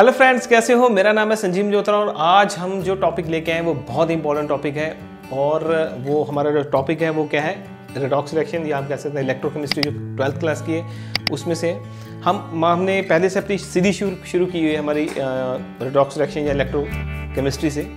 hello friends कैसे हो मेरा नाम है संजीव जोत्रा और आज हम जो टॉपिक लेके आए वो बहुत इंपॉर्टेंट टॉपिक है और वो हमारा जो टॉपिक है वो क्या है रेडॉक्स रिएक्शन या आप कह सकते हैं इलेक्ट्रोकेमिस्ट्री जो ट्वेल्थ क्लास की है उसमें से हम हमने पहले से अपनी सीधी शुरू शुरू की हुई है हमारी रेडॉक्स रिएक्शन या इलेक्ट्रोकेमिस्ट्री से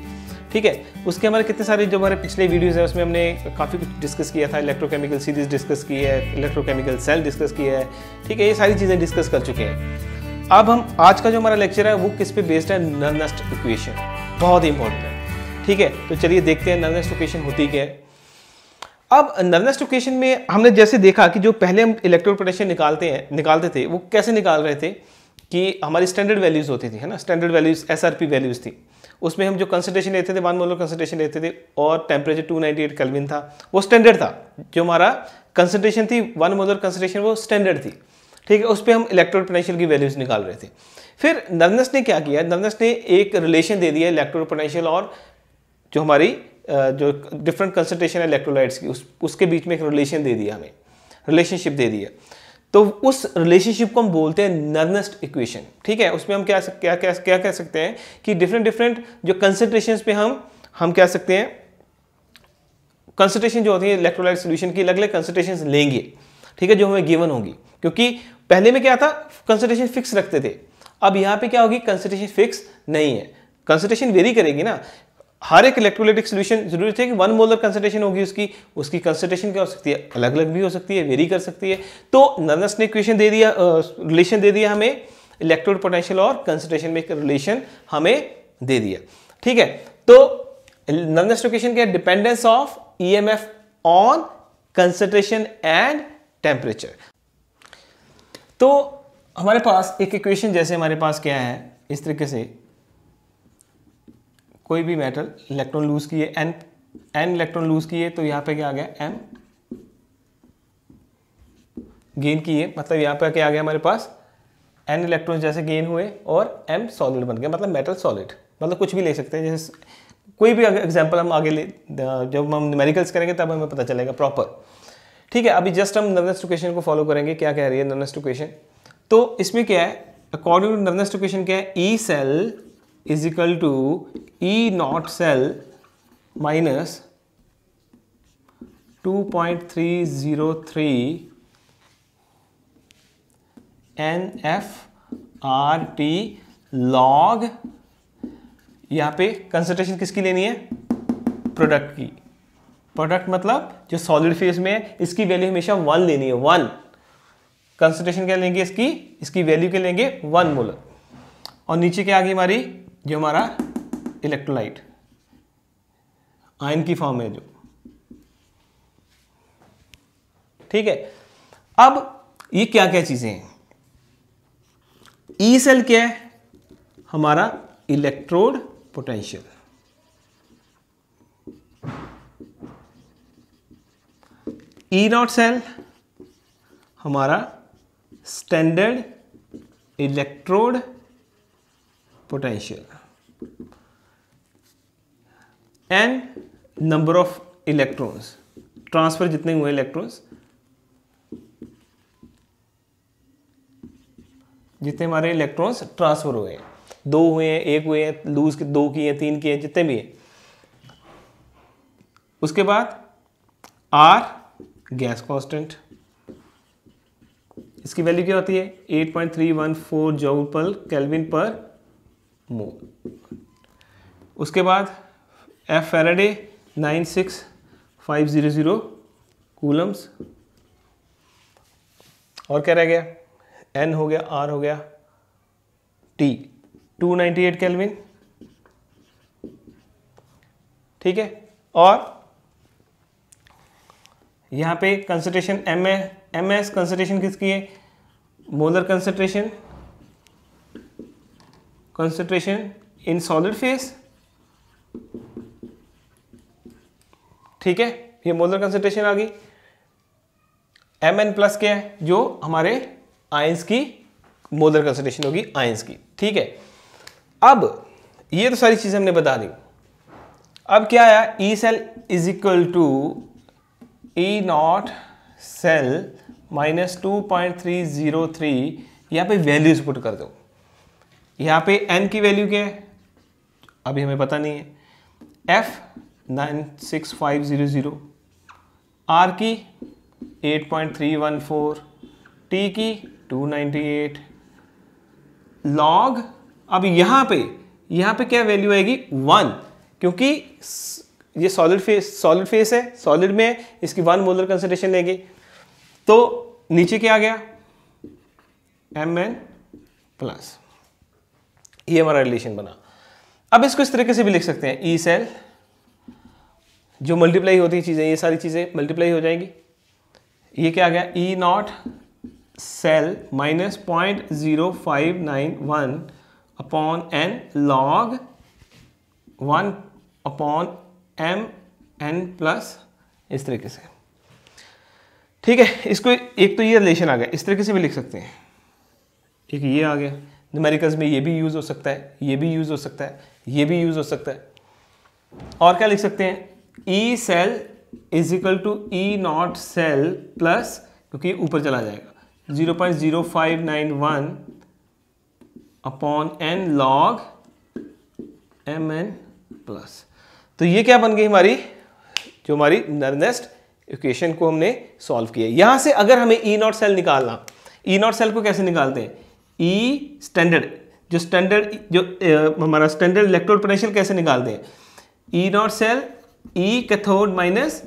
ठीक है उसके हमारे कितने सारे जो हमारे पिछले वीडियोज़ हैं उसमें हमने काफ़ी कुछ डिस्कस किया था इलेक्ट्रोकेमिकल सीरीज डिस्कस की है इलेक्ट्रोकेमिकल सेल डिस्कस किया है ठीक है ये सारी चीज़ें डिस्कस कर चुके हैं अब हम आज का जो हमारा लेक्चर है वो किस पे बेस्ड है नर्नेस्ट इक्वेशन बहुत ही इंपॉर्टेंट है ठीक है तो चलिए देखते हैं नर्नेस्ट इक्वेशन होती क्या है अब नर्नेस्ट इक्वेशन में हमने जैसे देखा कि जो पहले हम इलेक्ट्रोपोटेशन निकालते हैं निकालते थे वो कैसे निकाल रहे थे कि हमारी स्टैंडर्ड वैल्यूज़ होती थी है ना स्टैंडर्ड वैल्यूज एस वैल्यूज़ थी उसमें हम जो कंसनट्रेशन लेते थे वन मोलर कंसनट्रेशन लेते थे और टेम्परेचर 298 केल्विन था वो स्टैंडर्ड था जो हमारा कंसनट्रेशन थी वन मोलर कंसनट्रेशन वो स्टैंडर्ड थी ठीक है उस पर हम इलेक्ट्रोल पोटेंशियल की वैल्यूज निकाल रहे थे फिर नर्नस ने क्या किया नर्नस ने एक रिलेशन दे दिया इलेक्ट्रोल पोटेंशियल और जो हमारी जो डिफरेंट कंसनट्रेशन है इलेक्ट्रोलाइट्स की उस उसके बीच में एक रिलेशन दे दिया हमें रिलेशनशिप दे दिया तो उस रिलेशनशिप को हम बोलते हैं नर्नस्ट इक्वेशन ठीक है उसमें हम क्या क्या क्या क्या कह सकते हैं कि डिफरेंट डिफरेंट जो कंसनट्रेशन पे हम हम कह सकते हैं कंसनट्रेशन जो होती है इलेक्ट्रोलाइट सोल्यूशन की अलग अलग कंसनट्रेशन लेंगे ठीक है जो हमें गिवन होगी क्योंकि पहले में क्या था कंसल्टेशन फिक्स रखते थे अब यहाँ पे क्या होगी कंसल्टेशन फिक्स नहीं है कंसल्टेशन वेरी करेगी ना हर एक इलेक्ट्रोलिटिक सोल्यूशन जरूरी थे कि वन मोलर कंसनट्रेशन होगी उसकी उसकी कंसनट्रेशन क्या हो सकती है अलग अलग भी हो सकती है वेरी कर सकती है तो नर्नस ने इक्वेशन दे दिया रिलेशन दे दिया हमें इलेक्ट्रोड पोटेंशियल और कंसनट्रेशन में एक रिलेशन हमें दे दिया ठीक है तो नर्नस क्वेश्चन क्या dependence of E M F on concentration and temperature तो हमारे पास एक इक्वेशन जैसे हमारे पास क्या है इस तरीके से कोई भी मेटल इलेक्ट्रॉन लूज किए एन एन इलेक्ट्रॉन लूज किए तो यहाँ पे क्या आ गया एम गेन किए मतलब यहाँ पे क्या आ गया हमारे पास एन इलेक्ट्रॉन जैसे गेन हुए और एम सॉलिड बन गया मतलब मेटल सॉलिड मतलब कुछ भी ले सकते हैं जैसे कोई भी एग्जाम्पल हम आगे ले जब हम न्यूमेरिकल्स करेंगे तब हमें पता चलेगा प्रॉपर ठीक है अभी जस्ट हम नवनेस टू क्वेश्चन को फॉलो करेंगे क्या कह रही है नवनेस टू क्वेश्चन तो इसमें क्या है according to Nernst equation क्या है E cell is equal to E not cell minus 2.303 N F R T log यहां पे कंसल्टेशन किसकी लेनी है प्रोडक्ट की प्रोडक्ट मतलब जो सॉलिड फेज में है इसकी वैल्यू हमेशा वन लेनी है वन कंसेंट्रेशन क्या लेंगे इसकी इसकी वैल्यू क्या लेंगे वन मोल और नीचे क्या आ गई हमारी जो हमारा इलेक्ट्रोलाइट आयन की फॉर्म है जो ठीक है अब ये क्या क्या चीजें हैं ई सेल क्या है हमारा electrode potential E not cell हमारा standard electrode potential and number of electrons transfer जितने हुए इलेक्ट्रॉन्स जितने हमारे इलेक्ट्रॉन्स ट्रांसफर हुए हैं दो हुए हैं एक हुए हैं लूज दो किए हैं तीन किए हैं जितने भी हैं उसके बाद आर गैस कांस्टेंट इसकी वैल्यू क्या होती है 8.314 फोर पर केल्विन पर मोल उसके बाद एफ फेराडे 96500 कूलम्स और क्या रह गया एन हो गया आर हो गया टी 298 केल्विन ठीक है और यहाँ पे concentration M M S concentration किसकी है molar concentration concentration in solid phase ठीक है ये मोलर कंसनट्रेशन आ गई एम एन प्लस क्या है जो हमारे आयंस की मोलर कंसनट्रेशन होगी आयंस की ठीक है अब ये तो सारी चीज़ें हमने बता दी अब क्या आया E cell is equal to E not cell minus two point three zero three यहाँ पे वैल्यूज पुट कर दो यहाँ पे एन की वैल्यू क्या है अभी हमें पता नहीं है F nine six five zero zero R की eight point three one four T की टू नाइन्टी एट लॉग अब यहाँ पे यहाँ पे क्या वैल्यू आएगी वन क्योंकि ये सॉलिड फेस सॉलिड फेस है सॉलिड में इसकी वन मोलर कंसेंट्रेशन लेंगे तो नीचे क्या आ गया एम एन प्लस ये हमारा रिलेशन बना अब इसको इस तरीके से भी लिख सकते हैं ई e सेल जो मल्टीप्लाई होती है चीज़ें ये सारी चीज़ें मल्टीप्लाई हो जाएंगी ये क्या आ गया E not cell minus point zero five nine one upon N log one upon M N plus इस तरीके से ठीक है इसको एक तो ये रिलेशन आ गया इस तरीके से भी लिख सकते हैं एक ये आ गया न्यूमेरिकल्स में ये भी यूज़ हो सकता है ये भी यूज़ हो सकता है ये भी यूज़ हो सकता है और क्या लिख सकते हैं E cell is equal to E not cell plus क्योंकि ऊपर चला जाएगा zero point zero five nine one upon N log M N plus तो ये क्या बन गई हमारी जो हमारी नर्नेस्ट इक्वेशन को हमने सॉल्व किया यहां से अगर हमें ई नॉट सेल निकालना ई नॉट सेल को कैसे निकालते हैं ई e स्टैंडर्ड जो स्टैंडर्ड जो ए, हमारा स्टैंडर्ड इलेक्ट्रोड पोटेंशियल कैसे निकालते हैं E not cell E cathode minus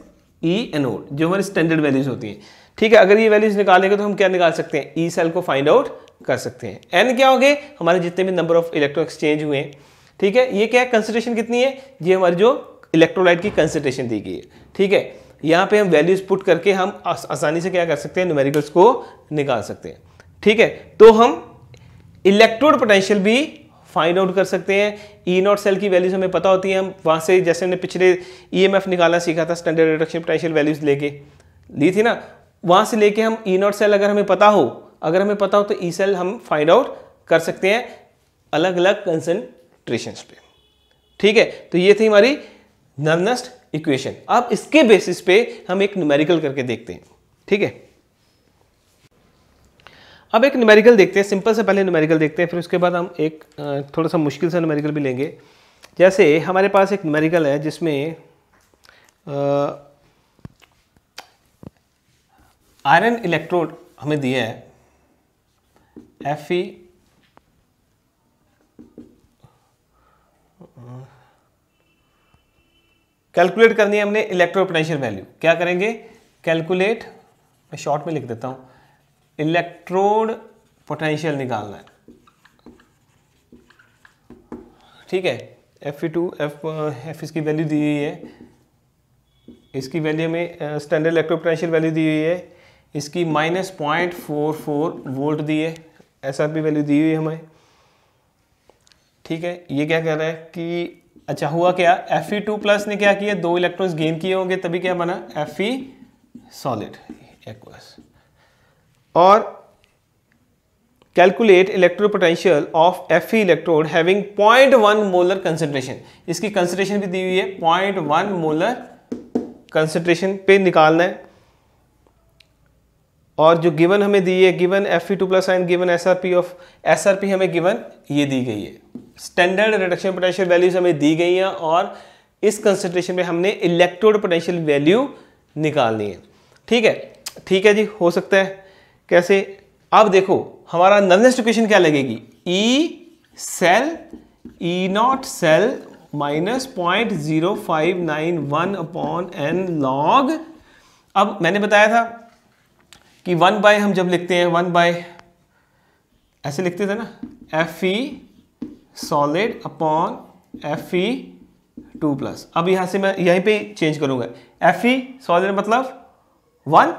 E anode जो हमारी स्टैंडर्ड वैल्यूज होती हैं ठीक है अगर ये वैल्यूज निकालेंगे तो हम क्या निकाल सकते हैं ई e सेल को फाइंड आउट कर सकते हैं एन क्या हो गए हमारे जितने भी नंबर ऑफ इलेक्ट्रो एक्सचेंज हुए हैं ठीक है ये क्या है कंसेंट्रेशन कितनी है ये हमारी जो इलेक्ट्रोलाइट की कंसेंट्रेशन दी गई है ठीक है यहाँ पे हम वैल्यूज पुट करके हम आस, आसानी से क्या कर सकते हैं न्यूमेरिकल्स को निकाल सकते हैं ठीक है तो हम इलेक्ट्रोड पोटेंशियल भी फाइंड आउट कर सकते हैं ई नॉट सेल की वैल्यूज हमें पता होती हैं हम वहाँ से जैसे हमने पिछले ईएमएफ e निकालना सीखा था स्टैंडर्ड रिडक्शन पोटेंशियल वैल्यूज लेके ली थी ना वहाँ से लेके हम ई नॉट सेल अगर हमें पता हो अगर हमें पता हो तो ई e सेल हम फाइंड आउट कर सकते हैं अलग अलग कंसेंट ट्रेशंस पे ठीक है तो ये थी हमारी नर्नस्ट इक्वेशन अब इसके बेसिस पे हम एक न्यूमेरिकल करके देखते हैं ठीक है अब एक न्यूमेरिकल देखते हैं सिंपल से पहले न्यूमेरिकल देखते हैं फिर उसके बाद हम एक थोड़ा सा मुश्किल सा न्यूमेरिकल भी लेंगे जैसे हमारे पास एक न्यूमेरिकल है जिसमें आयरन इलेक्ट्रोड हमें दिया है एफ ई कैलकुलेट करनी है हमने इलेक्ट्रोपोटेंशियल वैल्यू क्या करेंगे कैलकुलेट मैं शॉर्ट में लिख देता हूँ इलेक्ट्रोड पोटेंशियल निकालना है ठीक है F E two F F इसकी वैल्यू दी हुई है इसकी वैल्यू हमें स्टैंडर्ड इलेक्ट्रोपोटेंशियल वैल्यू दी हुई है इसकी minus point four four volt दी है एस आर पी वैल्यू दी हुई है हमें ठीक है ये क्या कह रहा है कि अच्छा हुआ क्या एफ ई टू प्लस ने क्या किया दो इलेक्ट्रॉन्स गेन किए होंगे तभी क्या बना एफ ई सॉलिड एक्वस और calculate electro potential of F E electrode having point one molar concentration इसकी कंसेंट्रेशन भी दी हुई है पॉइंट वन मोलर कंसेंट्रेशन पे निकालना है और जो गिवन हमें दी है given F E two plus and given S R P of S R P हमें गिवन ये दी गई है स्टैंडर्ड रिडक्शन पोटेंशियल वैल्यूज हमें दी गई हैं और इस कंसेंट्रेशन में हमने इलेक्ट्रोड पोटेंशियल वैल्यू निकालनी है ठीक है ठीक है जी हो सकता है कैसे अब देखो हमारा नलनेस्ट इक्वेशन क्या लगेगी E cell E not cell minus point zero five nine one upon N log अब मैंने बताया था कि वन बाय हम जब लिखते हैं वन बाय ऐसे लिखते थे ना F E e solid upon F E two plus अब यहां से मैं यहीं पे चेंज करूँगा एफ ई सॉलिड मतलब वन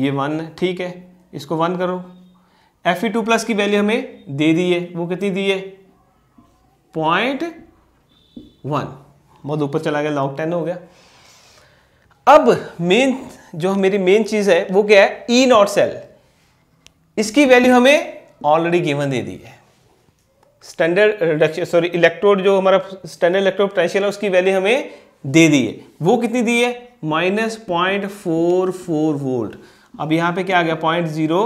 ये वन ठीक है इसको वन करो एफ ई टू प्लस की वैल्यू हमें दे दी है वो कितनी दी है पॉइंट वन बहुत ऊपर चला गया लॉक टेन हो गया अब मेन जो मेरी मेन चीज़ है वो क्या है ई नॉट सेल इसकी वैल्यू हमें ऑलरेडी गिवन दे दी है स्टैंडर्ड रिडक्शन सॉरी इलेक्ट्रोड जो हमारा स्टैंडर्ड इलेक्ट्रोड पोटेंशियल है उसकी वैल्यू हमें दे दी है वो कितनी दी है minus point four four volt अब यहाँ पे क्या आ गया point zero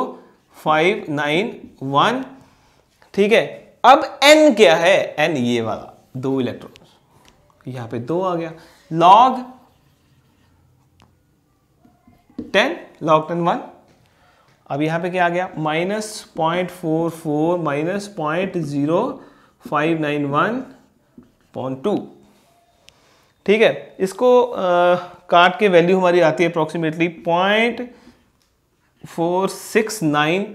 five nine one ठीक है अब एन क्या है एन ये वाला दो इलेक्ट्रॉन यहाँ पे दो आ गया log ten log ten one अब यहाँ पे क्या आ गया minus point four four minus point zero five nine one point two ठीक है इसको आ, काट के वैल्यू हमारी आती है approximately point four six nine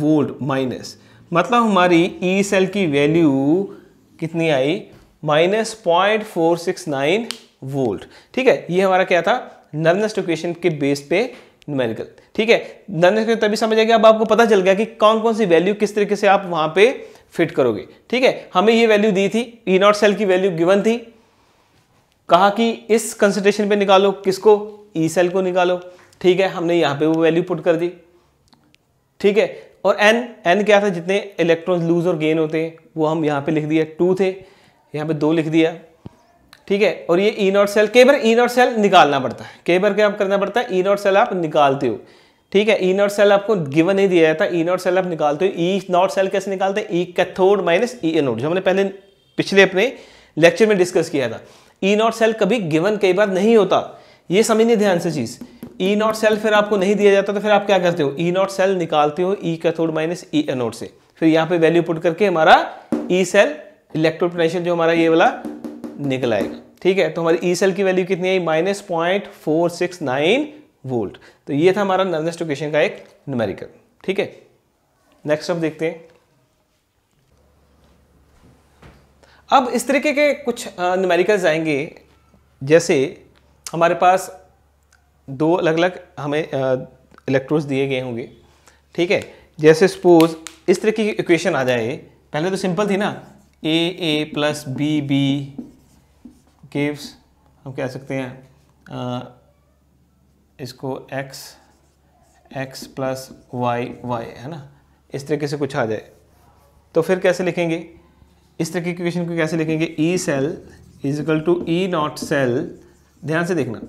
volt minus मतलब हमारी ई e सेल की वैल्यू कितनी आई minus point four six nine volt ठीक है ये हमारा क्या था नर्नस्ट इक्वेशन के बेस पे न्यूमेरिकल ठीक है धन तभी समझ आएगा अब आपको पता चल गया कि कौन कौन सी वैल्यू किस तरीके से आप वहां पे फिट करोगे ठीक है हमें ये वैल्यू दी थी ई नॉट सेल की वैल्यू गिवन थी कहा कि इस कंसनट्रेशन पे निकालो किसको ई e सेल को निकालो ठीक है हमने यहां पे वो वैल्यू पुट कर दी ठीक है और एन एन क्या था जितने इलेक्ट्रॉन लूज और गेन होते हैं वो हम यहाँ पे लिख दिया टू थे यहाँ पे दो लिख दिया ठीक है और ये ई नॉट सेल कई बार ई नॉट सेल निकालना पड़ता है कई बार क्या आप करना पड़ता है ई नॉट सेल आप निकालते हो ठीक है ई नॉट सेल आपको गिवन नहीं दिया जाता ई नॉट सेल आप निकालते हो ई नॉट सेल कैसे निकालते हैं E cathode minus E anode जो हमने पहले पिछले अपने लेक्चर में डिस्कस किया था ई नॉट सेल कभी गिवन कई बार नहीं होता ये समझिए ध्यान से चीज़ ई नॉट सेल फिर आपको नहीं दिया जाता तो फिर आप क्या करते हो ई नॉट सेल निकालते हो E cathode minus E anode से फिर यहाँ पे वैल्यू पुट करके हमारा ई सेल इलेक्ट्रोपोटेंशियल जो हमारा ये वाला निकल आएगा ठीक है तो हमारी ई e सेल की वैल्यू कितनी आई minus point four six nine volt तो ये था हमारा नर्वनेस इक्वेशन का एक न्यूमेरिकल ठीक है नेक्स्ट अब देखते हैं अब इस तरीके के कुछ न्यूमेरिकल्स आएंगे जैसे हमारे पास दो अलग अलग हमें इलेक्ट्रोड्स दिए गए होंगे ठीक है जैसे सपोज इस तरीके की इक्वेशन आ जाए पहले तो सिंपल थी ना A A plus B B gives हम कह सकते हैं इसको x x plus Y Y है ना इस तरीके से कुछ आ जाए तो फिर कैसे लिखेंगे इस तरीके की क्वेश्चन को कैसे लिखेंगे E cell equal to E not cell ध्यान से देखना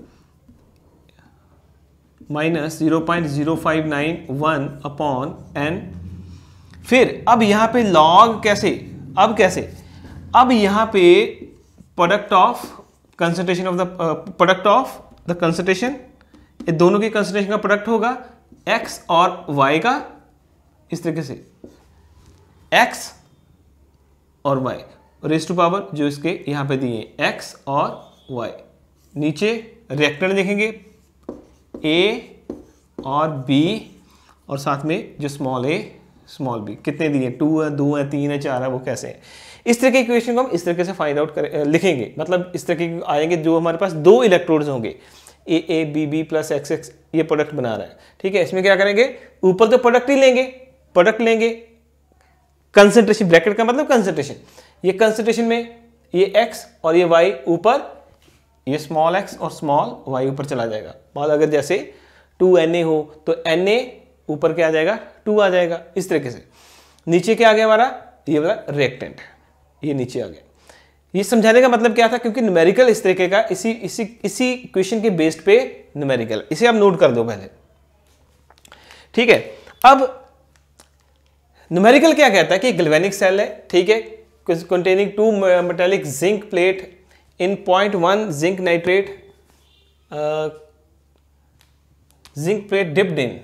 minus zero point zero five nine one upon n फिर अब यहाँ पे लॉग कैसे अब कैसे अब यहाँ पे product of concentration of the product of the concentration ये दोनों की कंसनट्रेशन का प्रोडक्ट होगा एक्स और वाई का इस तरीके से एक्स और वाई रेस टू पावर जो इसके यहां पे दिए एक्स और वाई नीचे रिएक्टर देखेंगे ए और बी और साथ में जो स्मॉल ए स्मॉल बी कितने दिए टू है दो है तीन है चार है वो कैसे है इस तरह के इक्वेशन को हम इस तरीके से फाइंड आउट कर लिखेंगे मतलब इस तरह के आएंगे जो हमारे पास दो इलेक्ट्रोड्स होंगे A A B B plus X X ये प्रोडक्ट बना रहा है ठीक है इसमें क्या करेंगे ऊपर तो प्रोडक्ट ही लेंगे प्रोडक्ट लेंगे कंसेंट्रेशन ब्रैकेट का मतलब कंसेंट्रेशन ये कंसेंट्रेशन में ये एक्स और ये वाई ऊपर ये स्मॉल एक्स और स्मॉल वाई ऊपर चला जाएगा और अगर जैसे टू एन ए हो तो एन ए ऊपर क्या आ जाएगा टू आ जाएगा इस तरीके से नीचे क्या आ गया हमारा ये वाला रिएक्टेंट ये नीचे आ गया ये समझाने का मतलब क्या था क्योंकि न्यूमेरिकल इस तरीके का इसी इसी इसी क्वेश्चन के बेस्ड पे न्यूमेरिकल इसे आप नोट कर दो पहले ठीक है अब न्यूमेरिकल क्या कहता है कि ग्लवेनिक सेल है ठीक है containing two metallic zinc plate in point one zinc nitrate zinc plate dipped in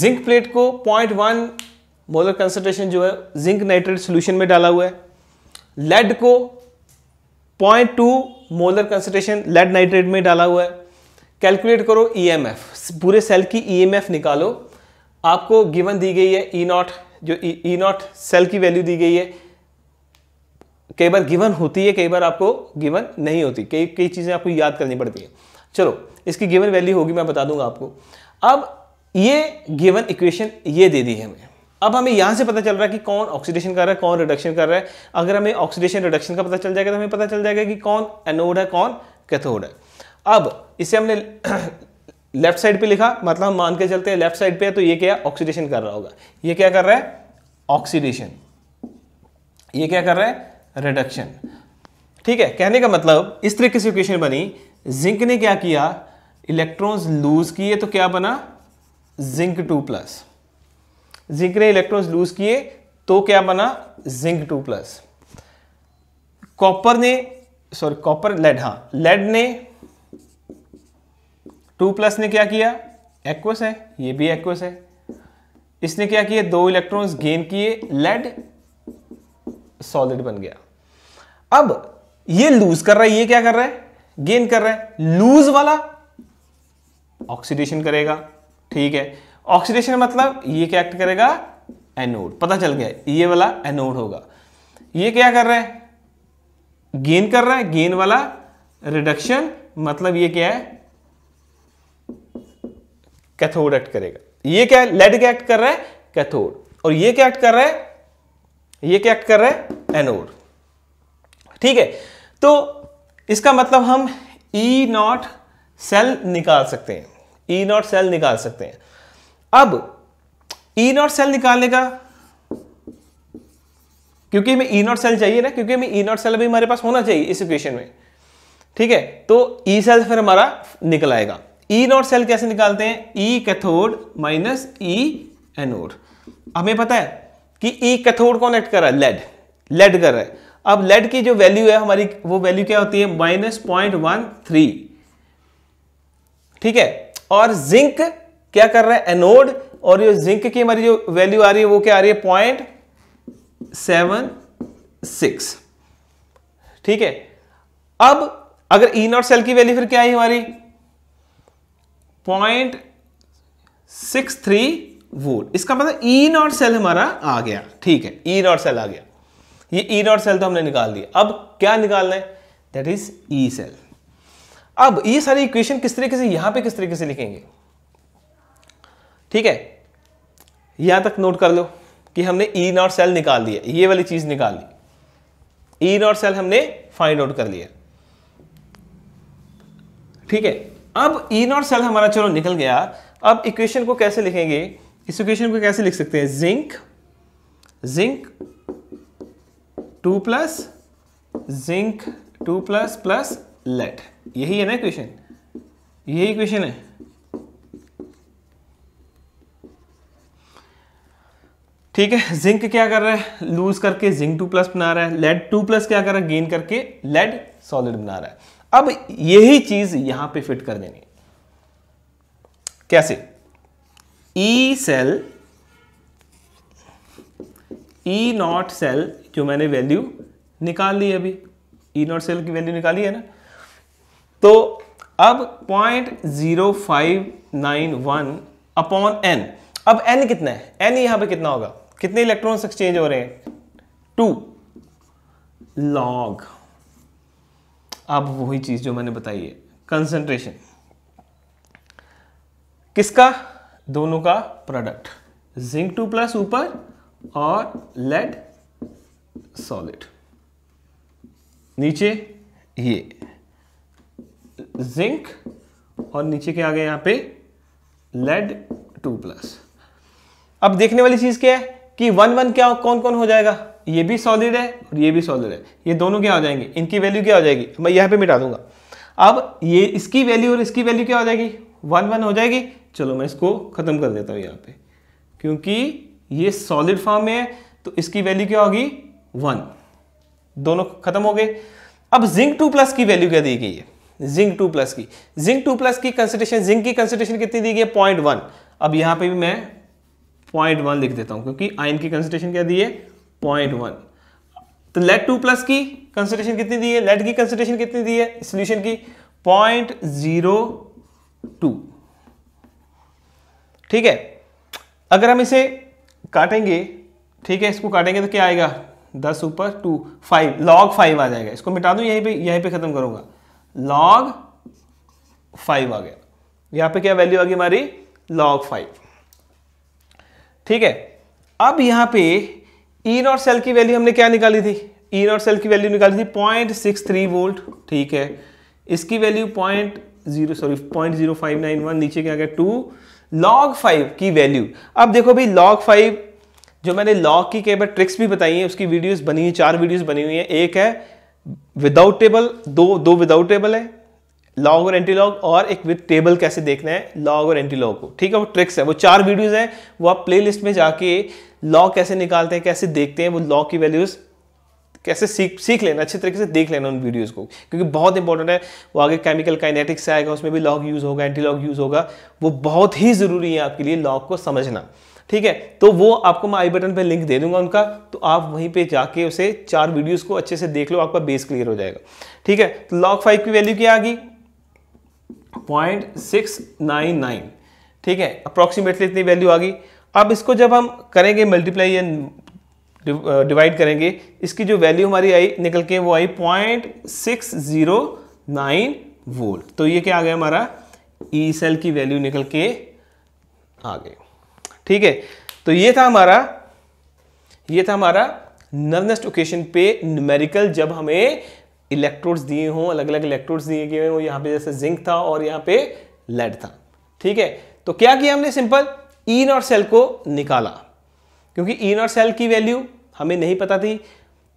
zinc plate को पॉइंट वन मोलर कंसेंट्रेशन जो है जिंक नाइट्रेट सोल्यूशन में डाला हुआ है लेड को 0.2 मोलर कंसेंट्रेशन लेड नाइट्रेट में डाला हुआ है कैलकुलेट करो ईएमएफ e पूरे सेल की ईएमएफ e निकालो आपको गिवन दी गई है ई e नॉट जो ई नॉट सेल की वैल्यू दी गई है कई बार गिवन होती है कई बार आपको गिवन नहीं होती कई कई चीज़ें आपको याद करनी पड़ती है चलो इसकी गिवन वैल्यू होगी मैं बता दूंगा आपको अब ये गिवन इक्वेशन ये दे दी है हमें अब हमें यहां से पता चल रहा है कि कौन ऑक्सीडेशन कर रहा है कौन रिडक्शन कर रहा है अगर हमें ऑक्सीडेशन रिडक्शन का पता चल जाएगा तो हमें पता चल जाएगा कि कौन एनोड है कौन कैथोड है अब इसे हमने लेफ्ट साइड पे लिखा मतलब हम मान के चलते हैं लेफ्ट साइड पे है तो ये क्या ऑक्सीडेशन कर रहा होगा ये क्या कर रहा है ऑक्सीडेशन ये क्या कर रहा है रिडक्शन ठीक है कहने का मतलब इस तरीके से क्वेश्चन बनी जिंक ने क्या किया इलेक्ट्रॉन्स लूज किए तो क्या बना जिंक टू प्लस जिंक ने इलेक्ट्रॉन्स लूज किए तो क्या बना जिंक टू प्लस कॉपर ने सॉरी कॉपर लेड हाँ लेड ने टू प्लस ने क्या किया एक्वस है ये भी एक्वस है इसने क्या किया दो इलेक्ट्रॉन्स गेन किए लेड सॉलिड बन गया अब ये लूज कर रहा है ये क्या कर रहा है गेन कर रहा है लूज वाला ऑक्सीडेशन करेगा ठीक है ऑक्सीडेशन मतलब ये क्या एक्ट करेगा एनोड पता चल गया ये वाला एनोड होगा ये क्या कर रहा है गेन कर रहा है गेन वाला रिडक्शन मतलब ये क्या है कैथोड एक्ट करेगा ये क्या है लेड क्या एक्ट कर रहा है कैथोड और ये क्या एक्ट कर रहा है ये क्या एक्ट कर रहा है एनोड ठीक है तो इसका मतलब हम ई नॉट सेल निकाल सकते हैं ई नॉट सेल निकाल सकते हैं अब ई नॉट सेल निकालने का क्योंकि हमें ई नॉट सेल चाहिए ना क्योंकि हमें ई नॉट सेल भी हमारे पास होना चाहिए इस इक्वेशन में ठीक है तो ई e सेल फिर हमारा निकल आएगा ई नॉट सेल कैसे निकालते हैं E cathode minus E anode हमें पता है कि ई e कैथोड कौन एक्ट कर रहा है लेड लेड कर रहा है अब लेड की जो वैल्यू है हमारी वो वैल्यू क्या होती है माइनस पॉइंट वन थ्री ठीक है और जिंक क्या कर रहा है एनोड और ये जिंक की हमारी जो वैल्यू आ रही है वो क्या आ रही है पॉइंट सेवन सिक्स ठीक है अब अगर ई e नॉट सेल की वैल्यू फिर क्या आई हमारी पॉइंट सिक्स थ्री वोल्ट इसका मतलब ई e नॉट सेल हमारा आ गया ठीक है ई e नॉट सेल आ गया ये ई नॉट सेल तो हमने निकाल दिया अब क्या निकालना है दैट इज ई सेल अब ये सारी इक्वेशन किस तरीके से यहां पे किस तरीके से लिखेंगे ठीक है यहां तक नोट कर लो कि हमने ई नॉट सेल निकाल दिया ये वाली चीज़ निकाल ली ई नॉट सेल हमने फाइंड आउट कर लिया ठीक है अब ई नॉट सेल हमारा चलो निकल गया अब इक्वेशन को कैसे लिखेंगे इस इक्वेशन को कैसे लिख सकते हैं zinc zinc two plus zinc two plus plus lead यही है ना इक्वेशन यही इक्वेशन है ठीक है जिंक क्या कर रहा है लूज करके जिंक टू प्लस बना रहा है लेड टू प्लस क्या कर रहा है गेन करके लेड सॉलिड बना रहा है अब यही चीज यहां पे फिट कर देनी कैसे E cell E not cell जो मैंने वैल्यू निकाल ली अभी ई नॉट सेल की वैल्यू निकाली है ना तो अब point zero five nine one upon n अब एन कितना है एन यहां पे कितना होगा कितने इलेक्ट्रॉन्स एक्सचेंज हो रहे हैं टू लॉग अब वही चीज जो मैंने बताई है कंसंट्रेशन किसका दोनों का प्रोडक्ट जिंक टू प्लस ऊपर और लेड सॉलिड नीचे ये जिंक और नीचे क्या आ गया यहां पे लेड टू प्लस अब देखने वाली चीज क्या है कि वन वन क्या कौन कौन हो जाएगा ये भी सॉलिड है और ये भी सॉलिड है ये दोनों क्या हो जाएंगे इनकी वैल्यू क्या हो जाएगी मैं यहाँ पे मिटा दूंगा अब ये इसकी वैल्यू और इसकी वैल्यू क्या हो जाएगी वन वन हो जाएगी चलो मैं इसको ख़त्म कर देता हूँ यहाँ पे क्योंकि ये सॉलिड फॉर्म में है तो इसकी वैल्यू क्या होगी वन दोनों खत्म हो गए अब जिंक टू प्लस की वैल्यू क्या दी गई है जिंक टू प्लस की जिंक टू प्लस की कंसिडरेशन जिंक की कंसिडरेशन कितनी दी गई है पॉइंट वन अब यहाँ पे भी मैं पॉइंट वन लिख देता हूं क्योंकि आयन की कंसेंट्रेशन क्या दी है पॉइंट वन तो लेट टू प्लस की कंसेंट्रेशन कितनी दी है लेट की कंसेंट्रेशन कितनी दी है सोल्यूशन की पॉइंट जीरो टू ठीक है अगर हम इसे काटेंगे ठीक है इसको काटेंगे तो क्या आएगा दस ऊपर टू फाइव लॉग फाइव आ जाएगा इसको मिटा दू यहीं पे यहीं पे खत्म करूंगा लॉग फाइव आ गया यहां पे क्या वैल्यू आ गई हमारी लॉग फाइव ठीक है अब यहां पे ई नॉट सेल की वैल्यू हमने क्या निकाली थी ई नॉट सेल की वैल्यू निकाली थी पॉइंट सिक्स थ्री वोल्ट ठीक है इसकी value point zero sorry point zero five nine one नीचे क्या गया टू लॉग फाइव की वैल्यू अब देखो भाई लॉग फाइव जो मैंने लॉग की कई बार ट्रिक्स भी बताई है उसकी वीडियोस बनी हुई चार वीडियोस बनी हुई है एक है विदाउट टेबल दो दो विदाउट टेबल है लॉग और एंटी लॉग और एक विद टेबल कैसे देखना है लॉग और एंटी लॉग को ठीक है वो ट्रिक्स है वो चार वीडियोज़ हैं वो आप लिस्ट में जाके लॉग कैसे निकालते हैं कैसे देखते हैं वो लॉग की वैल्यूज़ कैसे सीख सीख लेना अच्छे तरीके से देख लेना उन वीडियोस को क्योंकि बहुत इंपॉर्टेंट है वो आगे केमिकल काइनेटिक्स आएगा उसमें भी लॉग यूज़ होगा एंटी लॉग यूज़ होगा वो बहुत ही ज़रूरी है आपके लिए लॉग को समझना ठीक है तो वो आपको मैं आई बटन पे लिंक दे दूंगा उनका तो आप वहीं पे जाके उसे चार वीडियोज को अच्छे से देख लो आपका बेस क्लियर हो जाएगा ठीक है तो लॉग फाइव की वैल्यू क्या आ गई पॉइंट सिक्स नाइन नाइन ठीक है अप्रॉक्सीमेटली इतनी वैल्यू आ गई अब इसको जब हम करेंगे मल्टीप्लाई या डिवाइड करेंगे इसकी जो वैल्यू हमारी आई निकल के वो आई point six zero nine volt तो ये क्या आ गया हमारा ई e सेल की वैल्यू निकल के आ गई ठीक है तो ये था हमारा ये था हमारा नर्नेस्ट ओकेशन पे न्यूमेरिकल जब हमें इलेक्ट्रोड्स दिए हों अलग अलग इलेक्ट्रोड्स दिए गए हों यहाँ पे जैसे जिंक था और यहाँ पे लेड था ठीक है तो क्या किया हमने सिंपल ईन और सेल को निकाला क्योंकि ईन और सेल की वैल्यू हमें नहीं पता थी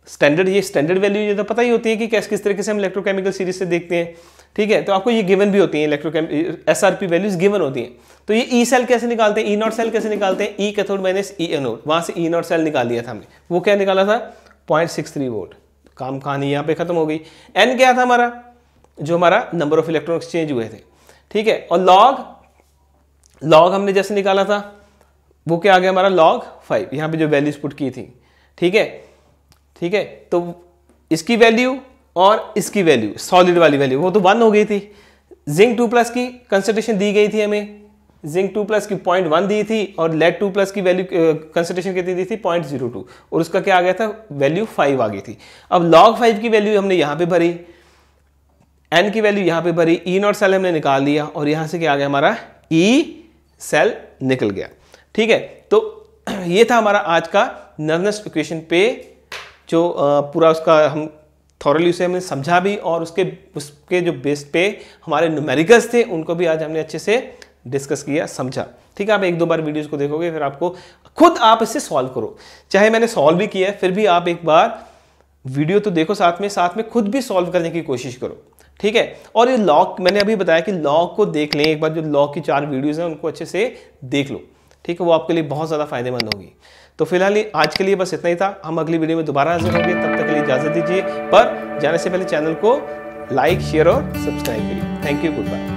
स्टैंडर्ड ये स्टैंडर्ड वैल्यू ये तो पता ही होती है कि कैसे किस तरीके से हम इलेक्ट्रोकेमिकल सीरीज से देखते हैं ठीक है तो आपको ये गिवन भी होती है electrochem S R P values given होती हैं तो ये ई e सेल कैसे निकालते हैं ई नॉट सेल कैसे निकालते हैं E cathode minus E anode वहाँ से ई नॉट सेल निकाल दिया था हमने वो क्या निकाला था पॉइंट सिक्स थ्री वोल्ट काम कहानी यहाँ पे खत्म हो गई एन क्या था हमारा जो हमारा नंबर ऑफ इलेक्ट्रॉन एक्सचेंज हुए थे ठीक है और लॉग लॉग हमने जैसे निकाला था वो क्या आ गया हमारा लॉग फाइव यहाँ पे जो वैल्यूज पुट की थी ठीक है ठीक है तो इसकी वैल्यू और इसकी वैल्यू सॉलिड वाली वैल्यू वो तो वन हो गई थी जिंक टू प्लस की कंसनट्रेशन दी गई थी हमें जिंक टू प्लस की पॉइंट वन दी थी और लेड टू प्लस की वैल्यू कंसनट्रेशन कितनी दी थी पॉइंट जीरो टू और उसका क्या आ गया था वैल्यू फाइव आ गई थी अब लॉग फाइव की वैल्यू हमने यहाँ पे भरी एन की वैल्यू यहाँ पे भरी ई e नॉट सेल हमने निकाल लिया और यहाँ से क्या आ गया हमारा ई e सेल निकल गया ठीक है तो ये था हमारा आज का नर्वस इक्वेशन पे जो पूरा उसका हम थॉरली उसे हमने समझा भी और उसके उसके जो बेस पे हमारे न्यूमेरिकल्स थे उनको भी आज हमने अच्छे से डिस्कस किया समझा ठीक है आप एक दो बार वीडियोज़ को देखोगे फिर आपको खुद आप इसे सॉल्व करो चाहे मैंने सॉल्व भी किया है फिर भी आप एक बार वीडियो तो देखो साथ में साथ में खुद भी सॉल्व करने की कोशिश करो ठीक है और ये लॉक मैंने अभी बताया कि लॉक को देख लें एक बार जो लॉक की चार वीडियोज़ हैं उनको अच्छे से देख लो ठीक है वो आपके लिए बहुत ज़्यादा फायदेमंद होगी तो फिलहाल आज के लिए बस इतना ही था हम अगली वीडियो में दोबारा हाजिर होंगे तब तक के लिए इजाज़त दीजिए पर जाने से पहले चैनल को लाइक शेयर और सब्सक्राइब करिए थैंक यू गुड बाय